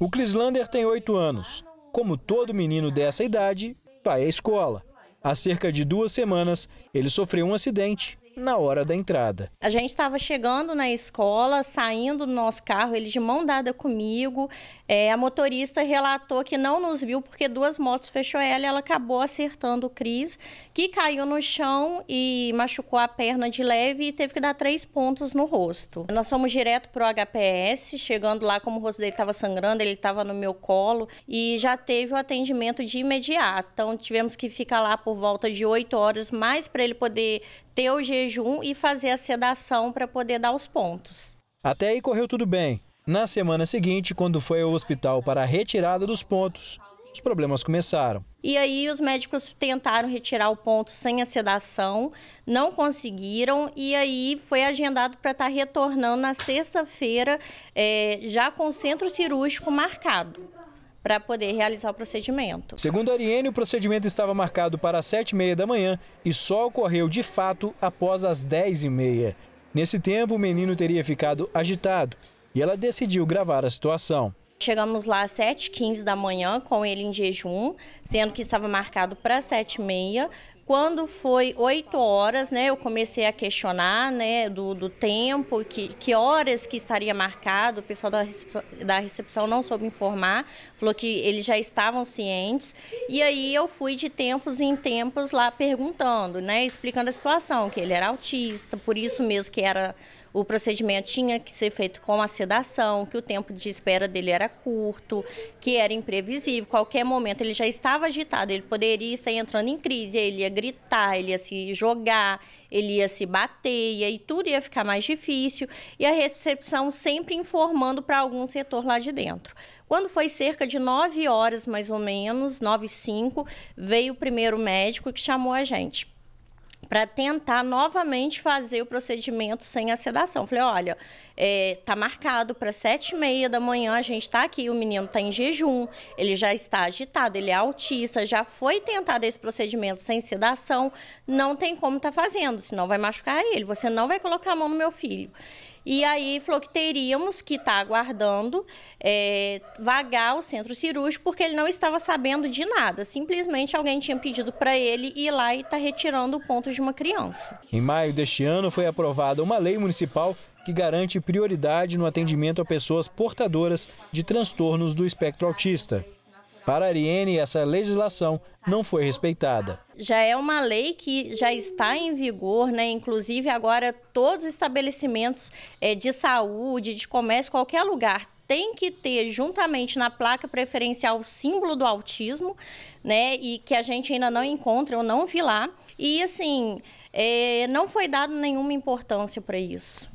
O Lander tem oito anos. Como todo menino dessa idade, vai à escola. Há cerca de duas semanas, ele sofreu um acidente na hora da entrada. A gente estava chegando na escola, saindo do nosso carro, ele de mão dada comigo. É, a motorista relatou que não nos viu porque duas motos fechou ela e ela acabou acertando o Cris, que caiu no chão e machucou a perna de leve e teve que dar três pontos no rosto. Nós fomos direto pro HPS, chegando lá, como o rosto dele estava sangrando, ele estava no meu colo e já teve o atendimento de imediato. Então tivemos que ficar lá por volta de oito horas mais para ele poder ter o jejum e fazer a sedação para poder dar os pontos. Até aí correu tudo bem. Na semana seguinte, quando foi ao hospital para a retirada dos pontos, os problemas começaram. E aí os médicos tentaram retirar o ponto sem a sedação, não conseguiram, e aí foi agendado para estar tá retornando na sexta-feira, é, já com o centro cirúrgico marcado para poder realizar o procedimento. Segundo a Ariene, o procedimento estava marcado para as 7h30 da manhã e só ocorreu de fato após as 10h30. Nesse tempo, o menino teria ficado agitado e ela decidiu gravar a situação. Chegamos lá às 7h15 da manhã com ele em jejum, sendo que estava marcado para 7h30, quando foi oito horas, né, eu comecei a questionar né, do, do tempo, que, que horas que estaria marcado. O pessoal da recepção, da recepção não soube informar, falou que eles já estavam cientes. E aí eu fui de tempos em tempos lá perguntando, né, explicando a situação, que ele era autista, por isso mesmo que era o procedimento tinha que ser feito com a sedação, que o tempo de espera dele era curto, que era imprevisível, qualquer momento ele já estava agitado, ele poderia estar entrando em crise, ele ia gritar, ele ia se jogar, ele ia se bater, e aí tudo ia ficar mais difícil. E a recepção sempre informando para algum setor lá de dentro. Quando foi cerca de nove horas, mais ou menos, nove e cinco, veio o primeiro médico que chamou a gente para tentar novamente fazer o procedimento sem a sedação. Falei, olha, é, tá marcado para sete e meia da manhã, a gente está aqui, o menino está em jejum, ele já está agitado, ele é autista, já foi tentado esse procedimento sem sedação, não tem como estar tá fazendo, senão vai machucar ele, você não vai colocar a mão no meu filho. E aí falou que teríamos que estar tá aguardando é, vagar o centro cirúrgico, porque ele não estava sabendo de nada. Simplesmente alguém tinha pedido para ele ir lá e estar tá retirando o ponto de uma criança. Em maio deste ano foi aprovada uma lei municipal que garante prioridade no atendimento a pessoas portadoras de transtornos do espectro autista. Para Ariene, essa legislação não foi respeitada. Já é uma lei que já está em vigor, né? Inclusive agora todos os estabelecimentos é, de saúde, de comércio, qualquer lugar tem que ter juntamente na placa preferencial o símbolo do autismo, né? E que a gente ainda não encontra, eu não vi lá. E assim, é, não foi dado nenhuma importância para isso.